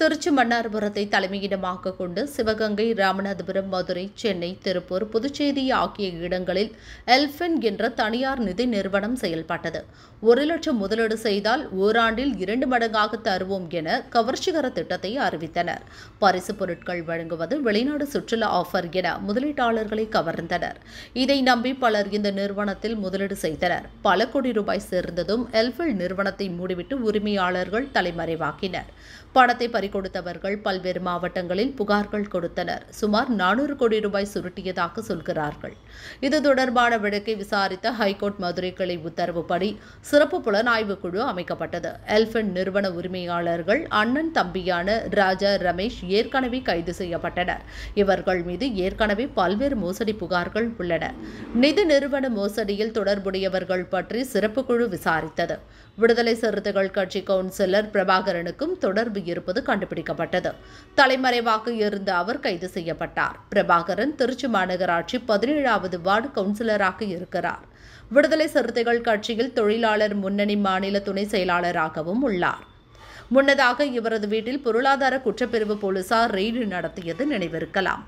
திருச்சி மன்னார்புரத்தை தலைமையிடமாக கொண்டு சிவகங்கை ராமநாதபுரம் மதுரை சென்னை திருப்பூர் புதுச்சேரி ஆகிய இடங்களில் எல்ஃபின் என்ற தனியார் நிதி நிறுவனம் செயல்பட்டது ஒரு லட்சம் முதலீடு செய்தால் ஓராண்டில் இரண்டு மடங்காக தருவோம் என கவர்ச்சிகர திட்டத்தை அறிவித்தனர் பரிசு பொருட்கள் வழங்குவது வெளிநாடு சுற்றுலா ஆஃபர் என முதலீட்டாளர்களை கவர்ந்தனர் இதை நம்பி பலர் இந்த நிறுவனத்தில் முதலீடு செய்தனர் பல கோடி ரூபாய் சேர்ந்ததும் எல்ஃபில் நிறுவனத்தை மூடிவிட்டு உரிமையாளர்கள் தலைமறைவாக்கினர் பணத்தை பறிகொடுத்தவர்கள் பல்வேறு மாவட்டங்களில் புகார்கள் கொடுத்தனர் சுமார் நானூறு கோடி ரூபாய் சுருட்டியதாக சொல்கிறார்கள் இது தொடர்பான வழக்கை விசாரித்த ஹைகோர்ட் மதுரை கிளை உத்தரவுப்படி சிறப்பு புலனாய்வு குழு அமைக்கப்பட்டது எல்பன் நிறுவன உரிமையாளர்கள் அண்ணன் தம்பியான ராஜா ரமேஷ் ஏற்கனவே கைது செய்யப்பட்டனர் இவர்கள் மீது ஏற்கனவே பல்வேறு மோசடி புகார்கள் உள்ளன நிதி நிறுவன மோசடியில் தொடர்புடையவர்கள் பற்றி சிறப்பு குழு விசாரித்தது விடுதலை சிறுத்தைகள் கட்சி கவுன்சிலர் பிரபாகரனுக்கும் தொடர்பு இருப்பது கண்டுபிடிக்கப்பட்டது தலைமறைவாக இருந்த அவர் கைது செய்யப்பட்டார் பிரபாகரன் திருச்சி மாநகராட்சி பதினேழாவது வார்டு கவுன்சிலராக இருக்கிறார் விடுதலை சிறுத்தைகள் கட்சியில் தொழிலாளர் முன்னணி மாநில துணை செயலாளராகவும் உள்ளார் முன்னதாக இவரது வீட்டில் பொருளாதார குற்றப்பிரிவு போலீசார் ரெய்டு நடத்தியது நினைவிருக்கலாம்